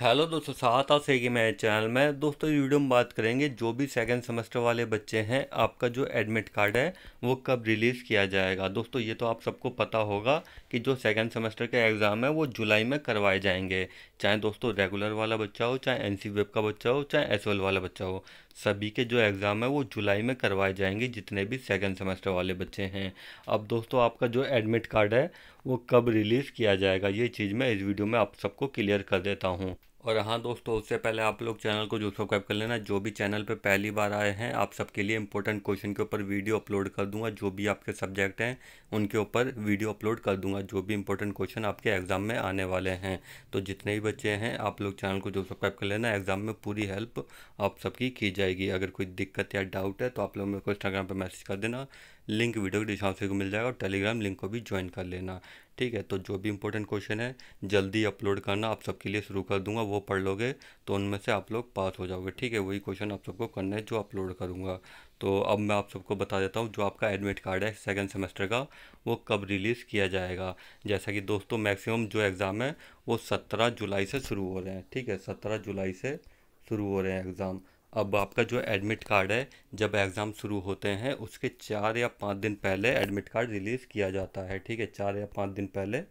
hello दोस्तों सात आ सही मेरे चैनल में दोस्तों वीडियो में बात करेंगे जो भी सेकंड सेमेस्टर वाले बच्चे हैं आपका जो एडमिट कार्ड है वो कब रिलीज़ किया जाएगा दोस्तों ये तो आप सबको पता होगा कि जो सेकंड सेमेस्टर के एग्ज़ाम है वो जुलाई में करवाए जाएंगे चाहे दोस्तों रेगुलर वाला बच्चा हो चाहे एन वेब का बच्चा हो चाहे एस वाला बच्चा हो सभी के जो एग्ज़ाम है वो जुलाई में करवाए जाएंगे जितने भी सेकेंड सेमेस्टर वाले बच्चे हैं अब दोस्तों आपका जो एडमिट कार्ड है वो कब रिलीज़ किया जाएगा ये चीज़ मैं इस वीडियो में आप सबको क्लियर कर देता हूँ और हाँ दोस्तों उससे पहले आप लोग चैनल को जो सब्सक्राइब कर लेना जो भी चैनल पे पहली बार आए हैं आप सबके लिए इंपॉर्टेंट क्वेश्चन के ऊपर वीडियो अपलोड कर दूंगा जो भी आपके सब्जेक्ट हैं उनके ऊपर वीडियो अपलोड कर दूंगा जो भी इंपॉर्टेंट क्वेश्चन आपके एग्ज़ाम में आने वाले हैं तो जितने भी बच्चे हैं आप लोग चैनल को जो सब्सक्राइब कर लेना एग्ज़ाम में पूरी हेल्प आप सबकी की जाएगी अगर कोई दिक्कत या डाउट है तो आप लोग मेरे को इंस्टाग्राम पर मैसेज कर देना लिंक वीडियो के डिस्क्रिप्शन को मिल जाएगा और टेलीग्राम लिंक को भी ज्वाइन कर लेना ठीक है तो जो भी इंपॉर्टेंट क्वेश्चन है जल्दी अपलोड करना आप सबके लिए शुरू कर दूंगा वो पढ़ लोगे तो उनमें से आप लोग पास हो जाओगे ठीक है वही क्वेश्चन आप सबको करना है जो अपलोड करूंगा तो अब मैं आप सबको बता देता हूँ जो आपका एडमिट कार्ड है सेकेंड सेमेस्टर का वो कब रिलीज़ किया जाएगा जैसा कि दोस्तों मैक्सिमम जो एग्ज़ाम है वो सत्रह जुलाई से शुरू हो रहे हैं ठीक है सत्रह जुलाई से शुरू हो रहे हैं एग्ज़ाम अब आपका जो एडमिट कार्ड है जब एग्ज़ाम शुरू होते हैं उसके चार या पाँच दिन पहले एडमिट कार्ड रिलीज़ किया जाता है ठीक है चार या पाँच दिन पहले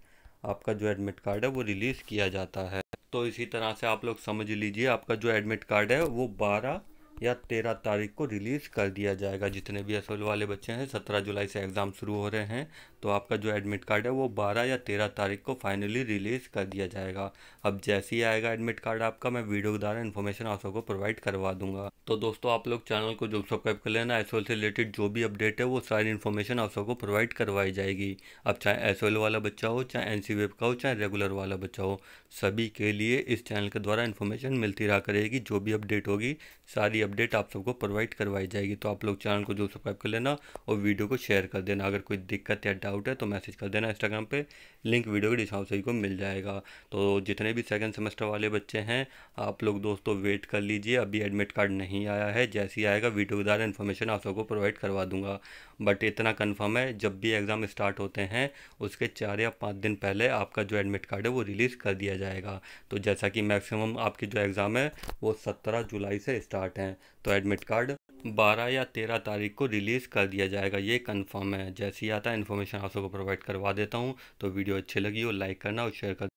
आपका जो एडमिट कार्ड है वो रिलीज़ किया जाता है तो इसी तरह से आप लोग समझ लीजिए आपका जो एडमिट कार्ड है वो बारह या तेरह तारीख को रिलीज़ कर दिया जाएगा जितने भी एस वाले बच्चे हैं सत्रह जुलाई से एग्ज़ाम शुरू हो रहे हैं तो आपका जो एडमिट कार्ड है वो बारह या तेरह तारीख को फाइनली रिलीज़ कर दिया जाएगा अब जैसे ही आएगा एडमिट कार्ड आपका मैं वीडियो के द्वारा इन्फॉर्मेशन आप सबको प्रोवाइड करवा दूंगा तो दोस्तों आप लोग चैनल को जो सब्सक्राइब कर लेना एस से रिलेटेड जो भी अपडेट है वो सारी इन्फॉर्मेशन आप सबको प्रोवाइड करवाई जाएगी अब चाहे एस वाला बच्चा हो चाहे एन वेब का हो चाहे रेगुलर वाला बच्चा हो सभी के लिए इस चैनल के द्वारा इन्फॉर्मेशन मिलती रहा करेगी जो भी अपडेट होगी सारी अपडेट आप सबको प्रोवाइड करवाई जाएगी तो आप लोग चैनल को जो सब्सक्राइब कर लेना और वीडियो को शेयर कर देना अगर कोई दिक्कत या डाउट है तो मैसेज कर देना इंस्टाग्राम पे लिंक वीडियो के डिस्क्रिप्शन को मिल जाएगा तो जितने भी सेकेंड सेमेस्टर वाले बच्चे हैं आप लोग दोस्तों वेट कर लीजिए अभी एडमिट कार्ड नहीं आया है जैसे ही आएगा वीडियो के द्वारा इन्फॉर्मेशन आप सबको प्रोवाइड करवा दूंगा बट इतना कन्फर्म है जब भी एग्ज़ाम स्टार्ट होते हैं उसके चार या पाँच दिन पहले आपका जो एडमिट कार्ड है वो रिलीज़ कर दिया जाएगा तो जैसा कि मैक्सिमम आपके जो एग्ज़ाम है वो सत्रह जुलाई से स्टार्ट हैं तो एडमिट कार्ड 12 या 13 तारीख को रिलीज़ कर दिया जाएगा ये कंफर्म है जैसे ही आता है इन्फॉर्मेशन आप सबको प्रोवाइड करवा देता हूँ तो वीडियो अच्छी लगी हो लाइक करना और शेयर कर